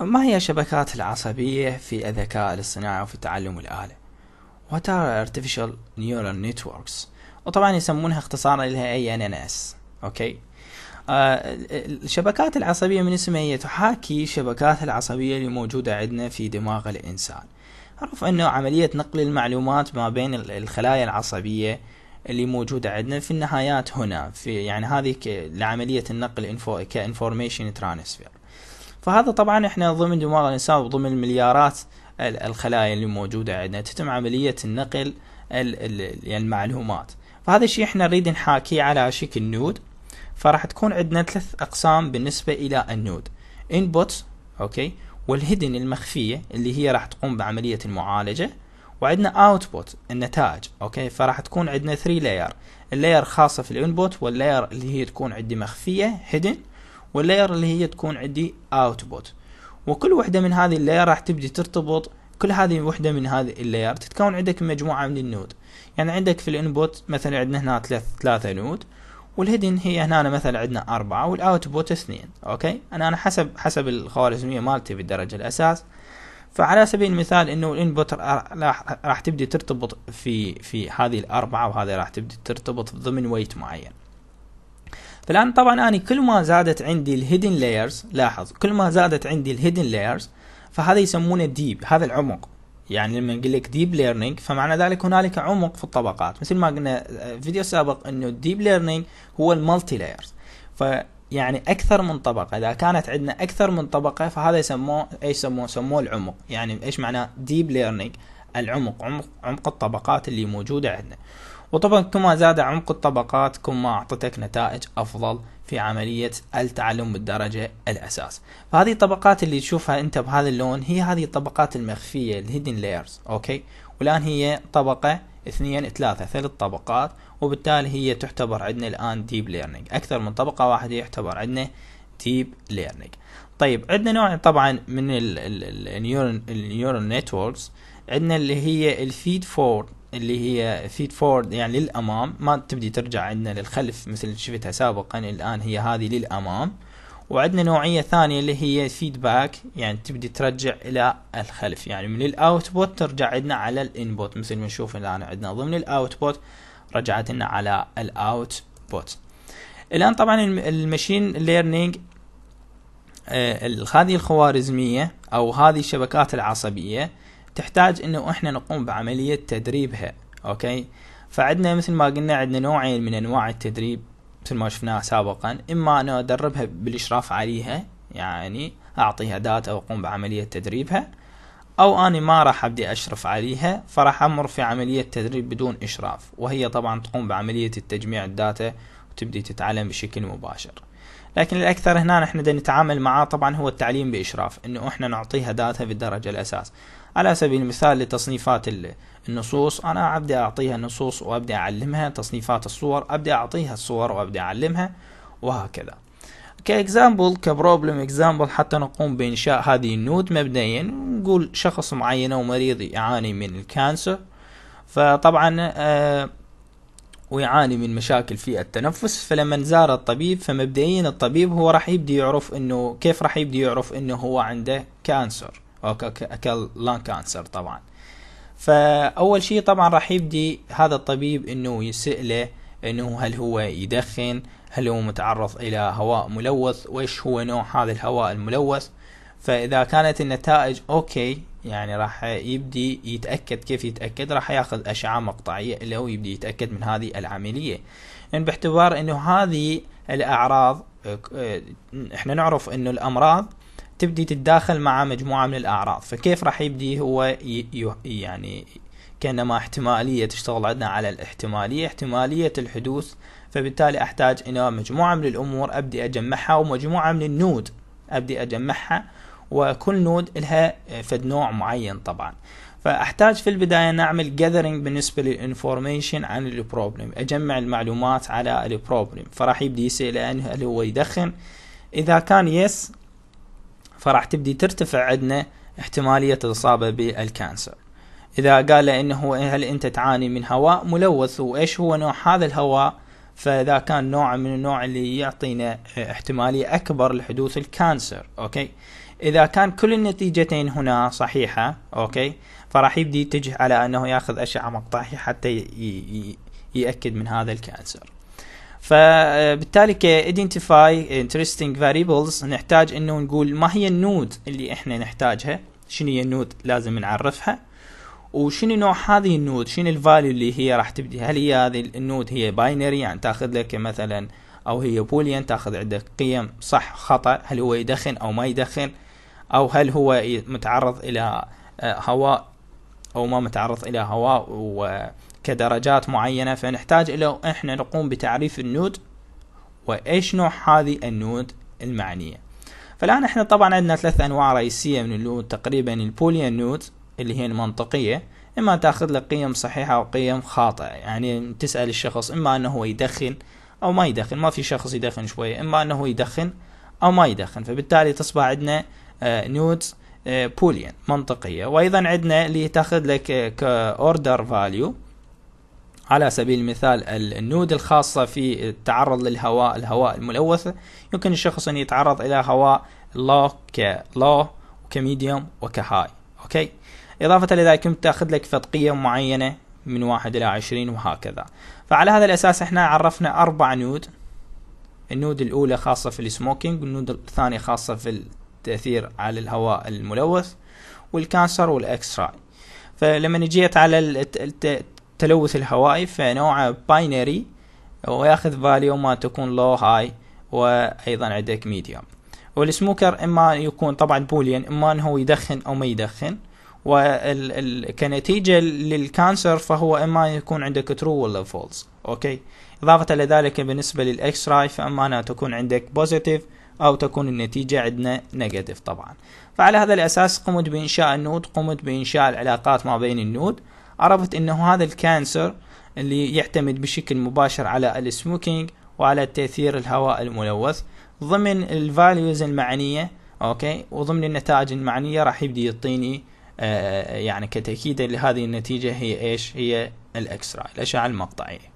ما هي الشبكات العصبية في الذكاء الاصطناعي وفي تعلم الآلة؟ وترى artificial neural networks؟ وطبعا يسمونها اختصارا لها ANNS أوكي آه الشبكات العصبية من اسمها هي تحاكي الشبكات العصبية اللي موجودة عندنا في دماغ الإنسان عرف أنه عملية نقل المعلومات ما بين الخلايا العصبية اللي موجودة عندنا في النهايات هنا في يعني هذه لعملية النقل كانفورميشن ترانسفير فهذا طبعا احنا ضمن دماغ الانسان وضمن مليارات الخلايا اللي موجوده عندنا تتم عمليه النقل يعني المعلومات فهذا الشيء احنا نريد نحاكيه على شكل نود فراح تكون عندنا ثلاث اقسام بالنسبه الى النود انبوت اوكي والهيدن المخفيه اللي هي راح تقوم بعمليه المعالجه وعندنا اوتبوت النتائج اوكي فراح تكون عندنا 3 لاير اللاير خاصه في الانبوت واللاير اللي هي تكون عندي مخفيه هيدن واللاير اللي هي تكون عندي اوتبوت وكل وحده من هذه اللاير راح تبدي ترتبط كل هذه وحده من هذه اللاير تتكون عندك مجموعه من النود يعني عندك في الانبوت مثلا عندنا هنا ثلاث ثلاثه نود والهيدن هي هنا مثلا عندنا أربعة والأوتبوت اثنين أوكي أنا أنا حسب حسب الخوارزمية مالتي بالدرجة الأساس فعلى سبيل المثال إنه الإنبوت راح تبدي ترتبط في في هذه الأربعة وهذه راح تبدي ترتبط ضمن ويت معين فالان طبعا اني كل ما زادت عندي الهيدن لايرز لاحظ كل ما زادت عندي الهيدن لايرز فهذا يسمونه ديب هذا العمق يعني لما نقول لك ديب ليرنينج فمعنى ذلك هنالك عمق في الطبقات مثل ما قلنا في آه، فيديو سابق انه الديب ليرنينج هو المالتي لايرز فيعني اكثر من طبقه اذا كانت عندنا اكثر من طبقه فهذا يسموه ايش يسموه يسموه العمق يعني ايش معناه ديب ليرنينج العمق عمق عمق الطبقات اللي موجوده عندنا وطبعا كما زاد عمق الطبقات كما أعطتك نتائج أفضل في عملية التعلم بالدرجة الأساس فهذه الطبقات اللي تشوفها أنت بهذا اللون هي هذه الطبقات المخفية الهيدن لايرز أوكي والآن هي طبقة اثنين ثلاثة ثلاث طبقات وبالتالي هي تعتبر عندنا الآن ديب ليرنينج أكثر من طبقة واحدة يعتبر عندنا ديب ليرنينج طيب عندنا نوع طبعا من النيورال نتوركس عندنا اللي هي الفيد فورد اللي هي فيد فورد يعني للامام ما تبدي ترجع عندنا للخلف مثل شفتها سابقا الان هي هذه للامام وعندنا نوعية ثانية اللي هي فيدباك يعني تبدي ترجع إلى الخلف يعني من الأوتبوت ترجع عندنا على الإنبوت مثل ما نشوف الآن عندنا ضمن الأوتبوت رجعت لنا على الأوتبوت الآن طبعا المشين آه، ليرنينج هذه الخوارزمية أو هذه الشبكات العصبية تحتاج انه احنا نقوم بعملية تدريبها اوكي فعندنا مثل ما قلنا عندنا نوعين من انواع التدريب مثل ما شفناه سابقا اما انا ادربها بالاشراف عليها يعني اعطيها داتا واقوم بعملية تدريبها او اني ما راح ابدي اشرف عليها فراح امر في عملية تدريب بدون اشراف وهي طبعا تقوم بعملية التجميع الداتا وتبدي تتعلم بشكل مباشر لكن الاكثر هنا نحن نتعامل معاه طبعا هو التعليم باشراف انه احنا نعطيها داتا بالدرجة الاساس على سبيل المثال لتصنيفات النصوص أنا أبدأ أعطيها النصوص وأبدأ أعلمها تصنيفات الصور أبدأ أعطيها الصور وأبدأ أعلمها وهكذا كإكزامبل كبروبلم إكزامبل حتى نقوم بإنشاء هذه النود مبدئيا نقول شخص معين أو مريض يعاني من الكانسر فطبعا آه ويعاني من مشاكل في التنفس فلما زار الطبيب فمبدئيا الطبيب هو راح يبدي يعرف انه كيف راح يبدي يعرف انه هو عنده كانسر اكل لان كانسر طبعا فاول شيء طبعا راح يبدي هذا الطبيب انه يسأله انه هل هو يدخن هل هو متعرض الى هواء ملوث وايش هو نوع هذا الهواء الملوث فاذا كانت النتائج اوكي يعني راح يبدي يتاكد كيف يتاكد راح ياخذ اشعه مقطعيه اللي هو يبدي يتاكد من هذه العمليه يعني باعتبار انه هذه الاعراض إيه، احنا نعرف انه الامراض تبدي تتداخل مع مجموعه من الاعراض فكيف راح يبدي هو يعني كانما احتماليه تشتغل عندنا على الاحتماليه احتماليه الحدوث فبالتالي احتاج الى مجموعه من الامور ابدي اجمعها ومجموعه من النود ابدي اجمعها وكل نود لها فد نوع معين طبعا فاحتاج في البدايه نعمل gathering بالنسبه للinformation عن البروبلم اجمع المعلومات على البروبلم فراح يبدي يسال هل هو يدخن اذا كان يس فراح تبدي ترتفع عندنا احتمالية الإصابة بالكانسر إذا قال إنه هل أنت تعاني من هواء ملوث وإيش هو نوع هذا الهواء فإذا كان نوع من النوع اللي يعطينا احتمالية أكبر لحدوث الكانسر أوكي إذا كان كل النتيجتين هنا صحيحة أوكي فراح يبدي يتجه على أنه ياخذ أشعة مقطعية حتى يأكد من هذا الكانسر فبالتالي identify interesting variables نحتاج انه نقول ما هي النود اللي احنا نحتاجها شنو هي النود لازم نعرفها وشنو نوع هذه النود شنو الفاليو اللي هي راح تبدي هل هي هذه النود هي باينري يعني تاخذ لك مثلا او هي بوليان تاخذ عندك قيم صح خطا هل هو يدخن او ما يدخن او هل هو متعرض الى آه، هواء او ما متعرض الى هواء و كدرجات معينة فنحتاج إلى إحنا نقوم بتعريف النود وإيش نوع هذه النود المعنية فالآن إحنا طبعا عندنا ثلاث أنواع رئيسية من النود تقريبا البوليا نود اللي هي المنطقية إما تأخذ لك قيم صحيحة أو قيم خاطئة يعني تسأل الشخص إما أنه هو يدخن أو ما يدخن ما في شخص يدخن شوية إما أنه يدخن أو ما يدخن فبالتالي تصبح عندنا آه، نود آه، بوليان منطقية وأيضا عندنا اللي تأخذ لك آه، كأوردر فاليو على سبيل المثال النود الخاصة في التعرض للهواء الهواء الملوث يمكن الشخص أن يتعرض إلى هواء لو كلو وكميديوم وكهاي أوكي إضافة لذلك يمكن تأخذ لك فتقية معينة من واحد إلى عشرين وهكذا فعلى هذا الأساس إحنا عرفنا أربع نود النود الأولى خاصة في السموكينج والنود الثانية خاصة في التأثير على الهواء الملوث والكانسر والإكس راي فلما نجيت على التلوث الهوائي فنوعه باينري وياخذ فاليو ما تكون لو هاي وايضا عندك ميديوم والسموكر اما يكون طبعا بوليان اما انه يدخن او ما يدخن وكنتيجة للكانسر فهو اما يكون عندك ترو ولا فولز اوكي اضافة الى ذلك بالنسبة للاكس راي فاما انها تكون عندك بوزيتيف او تكون النتيجة عندنا نيجاتيف طبعا فعلى هذا الاساس قمت بانشاء النود قمت بانشاء العلاقات ما بين النود عرفت انه هذا الكانسر اللي يعتمد بشكل مباشر على السموكينج وعلى تأثير الهواء الملوث ضمن الفاليوز المعنية اوكي وضمن النتائج المعنية راح يبدي يعطيني آه، يعني كتأكيدا لهذه النتيجة هي ايش هي الاكسراي الاشعة المقطعية